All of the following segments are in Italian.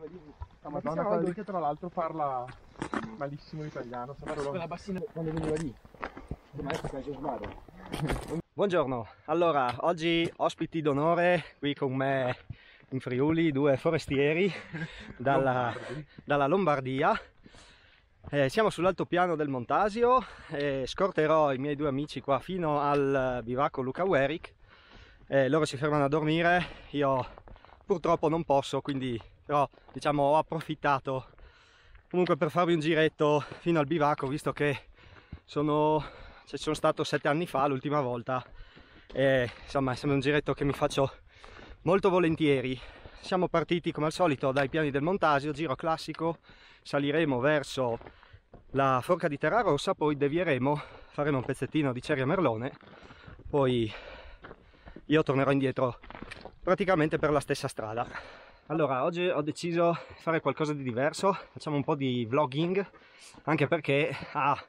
veniva lì. La Madonna quella lì che tra l'altro parla malissimo l'italiano. Quella bassina quando veniva lì. Buongiorno, allora oggi ospiti d'onore qui con me in Friuli due forestieri dalla, dalla Lombardia. Eh, siamo sull'altopiano del Montasio e scorterò i miei due amici qua fino al bivacco Luca Weric. Eh, loro si fermano a dormire, io purtroppo non posso, quindi però diciamo ho approfittato comunque per farvi un giretto fino al bivacco visto che sono, cioè, sono stato sette anni fa l'ultima volta e insomma è un giretto che mi faccio molto volentieri siamo partiti come al solito dai piani del Montasio, giro classico, saliremo verso la forca di Terra Rossa, poi devieremo, faremo un pezzettino di Ceria Merlone, poi io tornerò indietro praticamente per la stessa strada. Allora, oggi ho deciso di fare qualcosa di diverso, facciamo un po' di vlogging, anche perché a ah,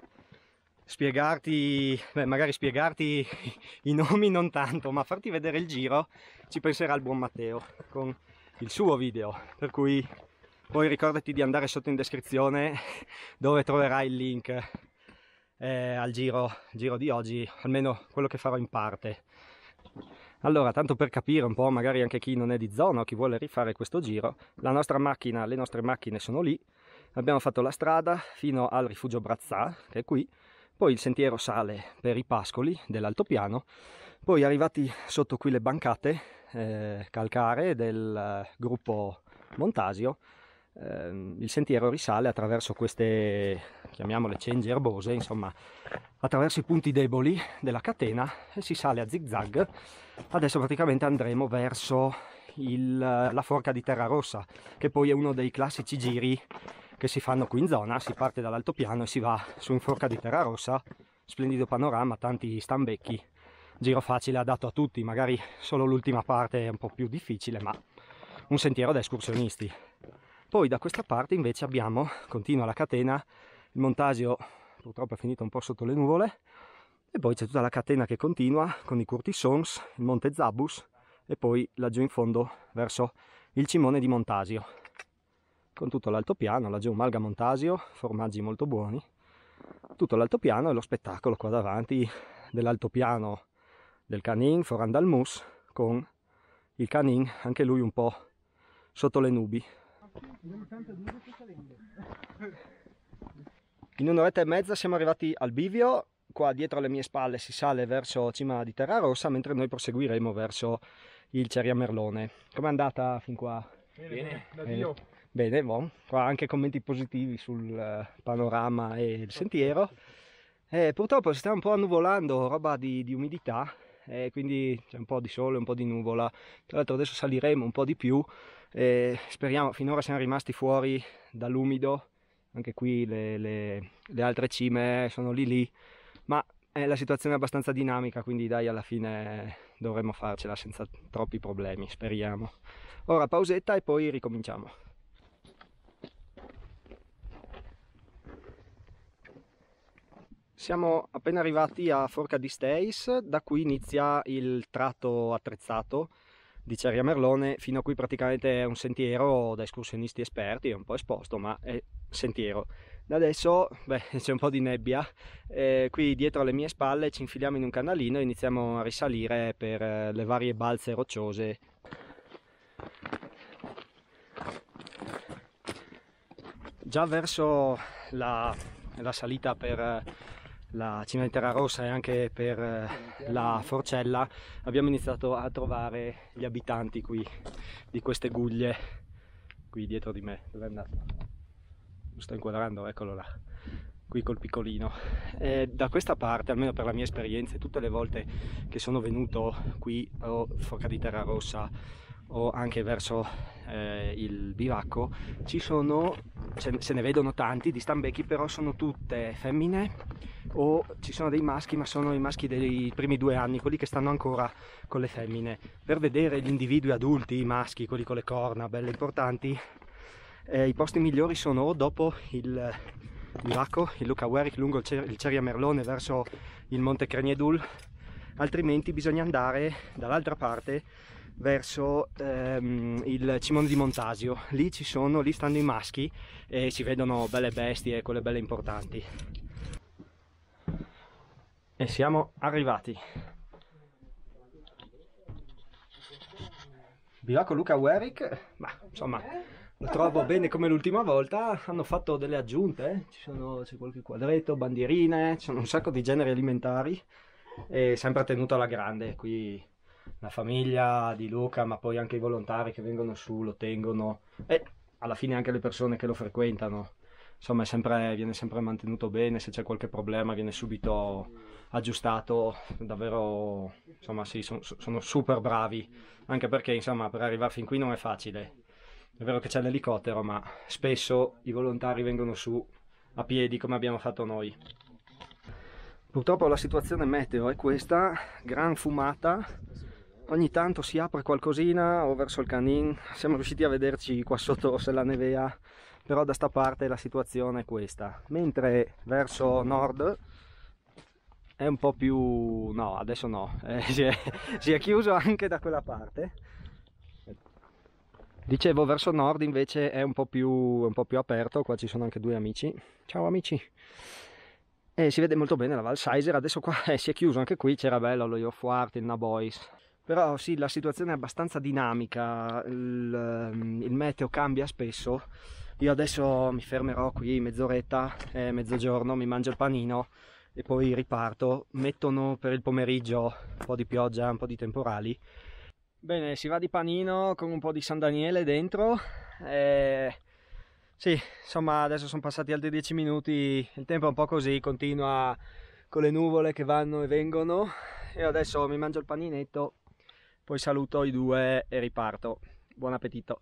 spiegarti, beh, magari spiegarti i nomi non tanto, ma farti vedere il giro ci penserà il buon Matteo con il suo video, per cui poi ricordati di andare sotto in descrizione dove troverai il link eh, al giro, giro di oggi, almeno quello che farò in parte. Allora, tanto per capire un po', magari anche chi non è di zona o chi vuole rifare questo giro, la nostra macchina, le nostre macchine sono lì, abbiamo fatto la strada fino al rifugio Brazzà, che è qui, poi il sentiero sale per i pascoli dell'altopiano, poi arrivati sotto qui le bancate eh, calcaree del eh, gruppo Montasio, ehm, il sentiero risale attraverso queste, chiamiamole cengi erbose, insomma, attraverso i punti deboli della catena e si sale a zigzag. Adesso praticamente andremo verso il, la forca di Terra Rossa, che poi è uno dei classici giri che si fanno qui in zona, si parte dall'altopiano e si va su in forca di Terra Rossa, splendido panorama, tanti stambecchi, giro facile adatto a tutti, magari solo l'ultima parte è un po' più difficile, ma un sentiero da escursionisti. Poi da questa parte invece abbiamo, continua la catena, il montaggio purtroppo è finito un po' sotto le nuvole, e poi c'è tutta la catena che continua con i Curtissons, il Monte Zabus e poi laggiù in fondo verso il cimone di Montasio. Con tutto l'altopiano, laggiù Malga Montasio, formaggi molto buoni, tutto l'altopiano e lo spettacolo qua davanti dell'altopiano del Canin, Forandalmus, con il Canin anche lui un po' sotto le nubi. In un'oretta e mezza siamo arrivati al bivio, qua dietro alle mie spalle si sale verso cima di Terra Rossa, mentre noi proseguiremo verso il Ceria Merlone. Com'è andata fin qua? Bene, Bene, Bene buon. Qua anche commenti positivi sul eh, panorama e il sentiero. Eh, purtroppo si sta un po' annuvolando, roba di, di umidità, eh, quindi c'è un po' di sole, un po' di nuvola. Tra l'altro adesso saliremo un po' di più, e speriamo, finora siamo rimasti fuori dall'umido, anche qui le, le, le altre cime sono lì lì, ma eh, la situazione è abbastanza dinamica, quindi dai, alla fine dovremmo farcela senza troppi problemi, speriamo. Ora pausetta e poi ricominciamo. Siamo appena arrivati a Forca di Steis, da qui inizia il tratto attrezzato di Ceria Merlone, fino a qui praticamente è un sentiero da escursionisti esperti, è un po' esposto, ma è sentiero. Da adesso beh, c'è un po' di nebbia, eh, qui dietro alle mie spalle ci infiliamo in un canalino e iniziamo a risalire per eh, le varie balze rocciose. Già verso la, la salita per eh, la cima di Terra Rossa e anche per eh, la Forcella abbiamo iniziato a trovare gli abitanti qui di queste guglie qui dietro di me dove è andato? lo sto inquadrando eccolo là qui col piccolino e da questa parte almeno per la mia esperienza tutte le volte che sono venuto qui ho forca di terra rossa o anche verso eh, il bivacco ci sono se, se, ne vedono tanti di stambecchi però sono tutte femmine o ci sono dei maschi ma sono i maschi dei primi due anni quelli che stanno ancora con le femmine per vedere gli individui adulti i maschi quelli con le corna belle importanti eh, i posti migliori sono dopo il bivacco il Luca Werick lungo il, Cer il Ceria Merlone verso il Monte Creniedul altrimenti bisogna andare dall'altra parte verso ehm, il Cimone di Montasio. Lì ci sono, lì stanno i maschi e si vedono belle bestie, quelle belle importanti. E siamo arrivati. Bivacco Luca Werrick, ma insomma lo trovo bene come l'ultima volta, hanno fatto delle aggiunte, eh. c'è qualche quadretto, bandierine, ci sono un sacco di generi alimentari e sempre tenuto alla grande, qui la famiglia di Luca, ma poi anche i volontari che vengono su, lo tengono e alla fine anche le persone che lo frequentano. Insomma, sempre, viene sempre mantenuto bene, se c'è qualche problema viene subito aggiustato, davvero, insomma, sì, son, sono super bravi, anche perché, insomma, per arrivare fin qui non è facile. È vero che c'è l'elicottero, ma spesso i volontari vengono su a piedi come abbiamo fatto noi. Purtroppo la situazione meteo è questa, gran fumata, ogni tanto si apre qualcosina o verso il canin siamo riusciti a vederci qua sotto se la nevea però da sta parte la situazione è questa mentre verso nord è un po' più no adesso no eh, si, è, si, è, chiuso anche da quella parte dicevo verso nord invece è un po' più, un po più aperto qua ci sono anche due amici ciao amici e eh, si vede molto bene la Val adesso qua eh, si è chiuso anche qui c'era bello lo Iofuart, il Naboys. Però sì, la situazione è abbastanza dinamica, il, ehm, il meteo cambia spesso. Io adesso mi fermerò qui mezz'oretta, è mezzogiorno, mi mangio il panino e poi riparto. Mettono per il pomeriggio un po' di pioggia, un po' di temporali. Bene, si va di panino con un po' di San Daniele dentro. E... Sì, insomma, adesso sono passati altri dieci minuti, il tempo è un po' così, continua con le nuvole che vanno e vengono. E adesso mi mangio il paninetto poi saluto i due e riparto. Buon appetito!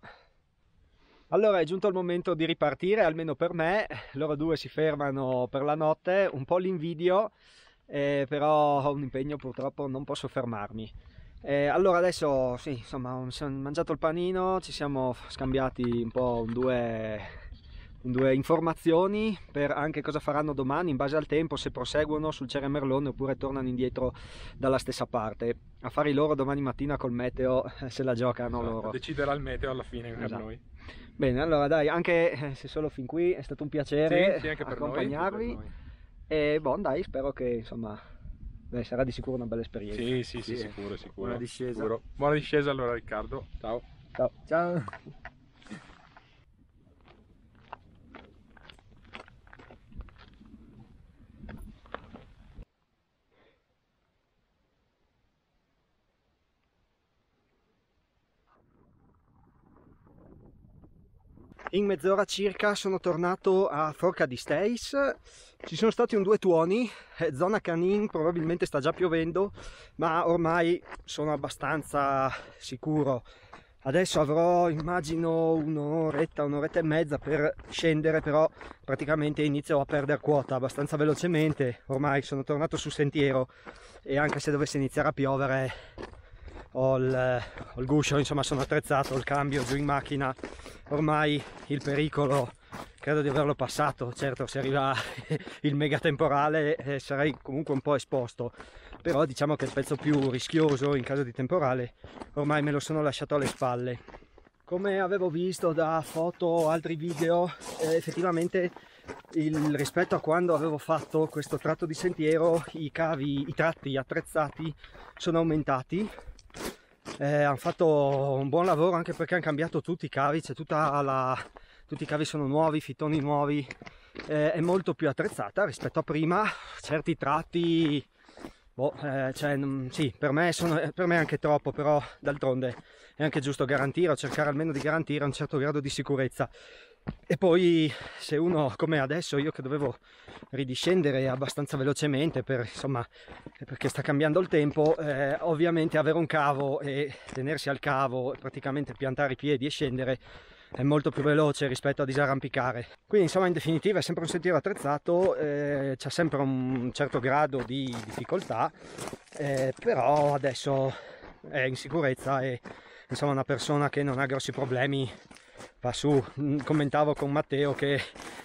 Allora è giunto il momento di ripartire, almeno per me, loro due si fermano per la notte, un po' l'invidio, eh, però ho un impegno purtroppo, non posso fermarmi. Eh, allora adesso sì, insomma, siamo mangiato il panino, ci siamo scambiati un po' due due informazioni per anche cosa faranno domani in base al tempo, se proseguono sul Cere Merlone oppure tornano indietro dalla stessa parte. A fare loro domani mattina col meteo eh, se la giocano esatto, loro. Deciderà il meteo alla fine esatto. noi. Bene, allora dai, anche eh, se solo fin qui è stato un piacere sì, sì, accompagnarvi. Noi, e buon dai, spero che insomma beh, sarà di sicuro una bella esperienza. Sì, sì, sì, sì sicuro, sicuro. Buona discesa. Sicuro. Buona discesa allora Riccardo. Ciao. Ciao. Ciao. in mezz'ora circa sono tornato a Forca di Steis, ci sono stati un due tuoni, eh, zona canin probabilmente sta già piovendo, ma ormai sono abbastanza sicuro. Adesso avrò immagino un'oretta, un'oretta e mezza per scendere, però praticamente inizio a perdere quota abbastanza velocemente, ormai sono tornato sul sentiero e anche se dovesse iniziare a piovere ho il, ho il guscio, insomma sono attrezzato, ho il cambio giù in macchina, ormai il pericolo credo di averlo passato, certo se arriva il mega temporale eh, sarei comunque un po' esposto, però diciamo che il pezzo più rischioso in caso di temporale ormai me lo sono lasciato alle spalle. Come avevo visto da foto o altri video, eh, effettivamente il, rispetto a quando avevo fatto questo tratto di sentiero i cavi, i tratti attrezzati sono aumentati eh, hanno fatto un buon lavoro anche perché hanno cambiato tutti i cavi, c'è cioè tutta la, tutti i cavi sono nuovi, i fittoni nuovi, eh, è molto più attrezzata rispetto a prima, certi tratti, boh, eh, cioè, mm, sì, per me, sono, eh, per me, è anche troppo, però d'altronde è anche giusto garantire o cercare almeno di garantire un certo grado di sicurezza. E poi se uno come adesso io che dovevo ridiscendere abbastanza velocemente per, insomma, perché sta cambiando il tempo, eh, ovviamente avere un cavo e tenersi al cavo, e praticamente piantare i piedi e scendere è molto più veloce rispetto a disarrampicare. Quindi insomma in definitiva è sempre un sentiero attrezzato, eh, c'è sempre un certo grado di difficoltà, eh, però adesso è in sicurezza e insomma una persona che non ha grossi problemi va su mm, commentavo con Matteo che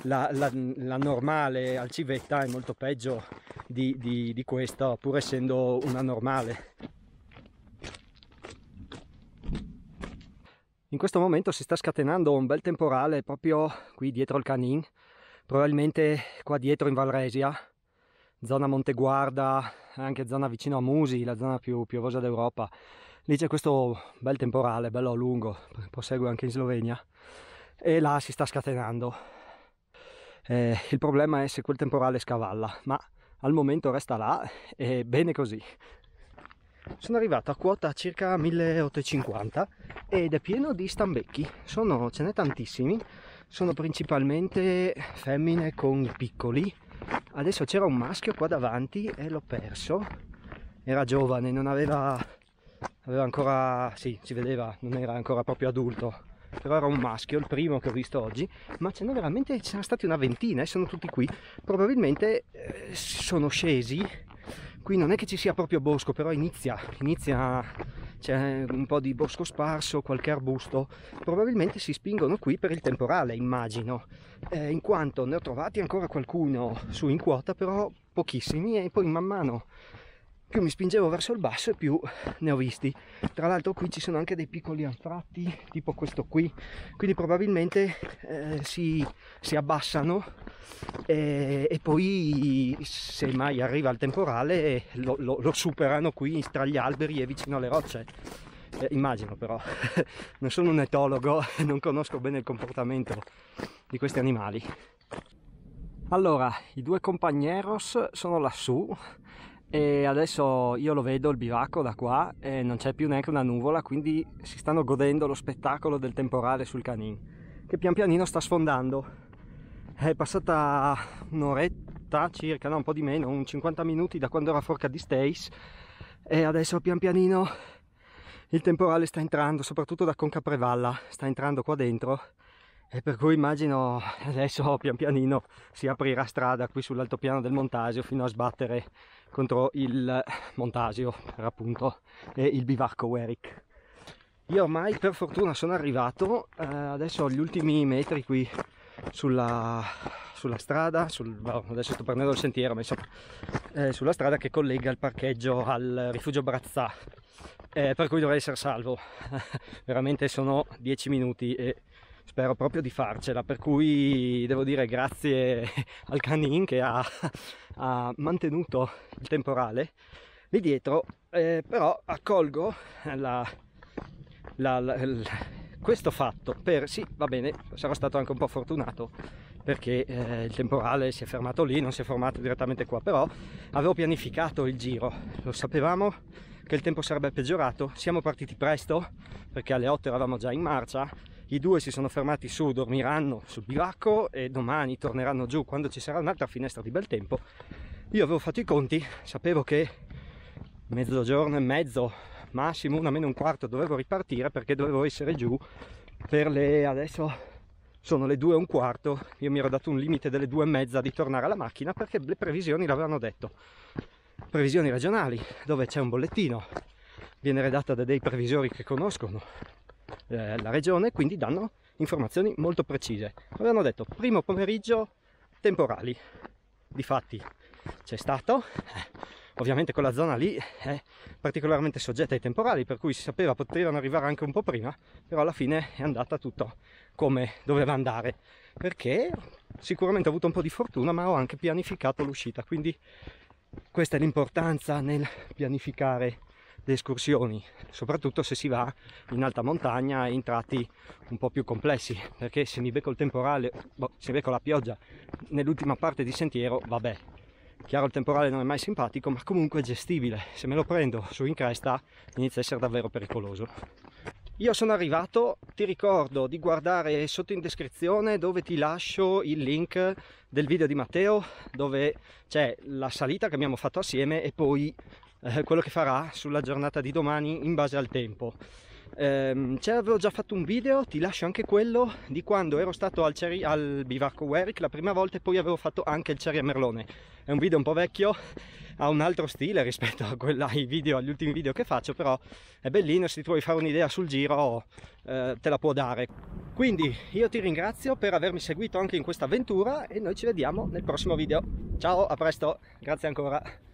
la, la, la normale alcivetta è molto peggio di, di, di questa pur essendo una normale in questo momento si sta scatenando un bel temporale proprio qui dietro il canin probabilmente qua dietro in Valresia zona Monteguarda anche zona vicino a Musi la zona più piovosa d'Europa lì c'è questo bel temporale, bello a lungo, prosegue anche in Slovenia e là si sta scatenando. Eh, il problema è se quel temporale scavalla, ma al momento resta là e bene così. Sono arrivato a quota circa 1850 ed è pieno di stambecchi, sono, ce n'è tantissimi, sono principalmente femmine con piccoli. Adesso c'era un maschio qua davanti e l'ho perso, era giovane, non aveva aveva ancora, sì, si vedeva, non era ancora proprio adulto, però era un maschio, il primo che ho visto oggi, ma ce n'è veramente, ce ne stati una ventina e eh, sono tutti qui, probabilmente eh, sono scesi, qui non è che ci sia proprio bosco, però inizia, inizia, c'è un po' di bosco sparso, qualche arbusto, probabilmente si spingono qui per il temporale, immagino, eh, in quanto ne ho trovati ancora qualcuno su in quota, però pochissimi e poi man mano più mi spingevo verso il basso e più ne ho visti tra l'altro qui ci sono anche dei piccoli anfratti tipo questo qui quindi probabilmente eh, si, si, abbassano e, eh, e, poi se mai arriva il temporale lo, lo, lo superano qui tra gli alberi e vicino alle rocce eh, immagino però non sono un etologo e non conosco bene il comportamento di questi animali allora i due compagneros sono lassù e adesso io lo vedo il bivacco da qua e non c'è più neanche una nuvola quindi si stanno godendo lo spettacolo del temporale sul canin che pian pianino sta sfondando è passata un'oretta circa no un po' di meno un 50 minuti da quando era forca di Stace e adesso pian pianino il temporale sta entrando soprattutto da Conca Prevalla sta entrando qua dentro e per cui immagino adesso pian pianino si aprirà strada qui sull'altopiano del Montasio fino a sbattere contro il Montasio per appunto e il bivacco Werick. Io ormai per fortuna sono arrivato, eh, adesso ho gli ultimi metri qui sulla, sulla strada, sul, boh, adesso sto prendendo il sentiero, ma insomma, eh, sulla strada che collega il parcheggio al rifugio Brazzà, eh, per cui dovrei essere salvo. Veramente sono 10 minuti e spero proprio di farcela, per cui devo dire grazie al canin che ha, ha mantenuto il temporale lì dietro, eh, però accolgo la, la, la, questo fatto per, sì, va bene, sarò stato anche un po' fortunato perché eh, il temporale si è fermato lì, non si è fermato direttamente qua, però avevo pianificato il giro, lo sapevamo che il tempo sarebbe peggiorato, siamo partiti presto perché alle 8 eravamo già in marcia i due si sono fermati su, dormiranno sul bivacco e domani torneranno giù quando ci sarà un'altra finestra di bel tempo. Io avevo fatto i conti, sapevo che mezzogiorno e mezzo, massimo una meno un quarto, dovevo ripartire perché dovevo essere giù per le... adesso sono le due e un quarto, io mi ero dato un limite delle due e mezza di tornare alla macchina perché le previsioni l'avevano detto. Previsioni regionali, dove c'è un bollettino, viene redatta da dei previsori che conoscono, eh, la regione, quindi danno informazioni molto precise. Avevano detto primo pomeriggio temporali. Difatti c'è stato, eh, ovviamente quella zona lì è particolarmente soggetta ai temporali, per cui si sapeva potevano arrivare anche un po' prima, però alla fine è andata tutto come doveva andare, perché sicuramente ho avuto un po' di fortuna, ma ho anche pianificato l'uscita, quindi questa è l'importanza nel pianificare le escursioni, soprattutto se si va in alta montagna e in tratti un po' più complessi, perché se mi becco il temporale, boh, se becco la pioggia nell'ultima parte di sentiero, vabbè. Chiaro il temporale non è mai simpatico, ma comunque è gestibile. Se me lo prendo su in cresta inizia a essere davvero pericoloso. Io sono arrivato, ti ricordo di guardare sotto in descrizione dove ti lascio il link del video di Matteo dove c'è la salita che abbiamo fatto assieme e poi eh, quello che farà sulla giornata di domani in base al tempo. Ehm, ci avevo già fatto un video, ti lascio anche quello, di quando ero stato al, ceri- al bivacco Werrick la prima volta e poi avevo fatto anche il a Merlone. È un video un po' vecchio, ha un altro stile rispetto a quella, ai video, agli ultimi video che faccio, però è bellino, se ti vuoi fare un'idea sul giro eh, te la può dare. Quindi io ti ringrazio per avermi seguito anche in questa avventura e noi ci vediamo nel prossimo video. Ciao, a presto, grazie ancora.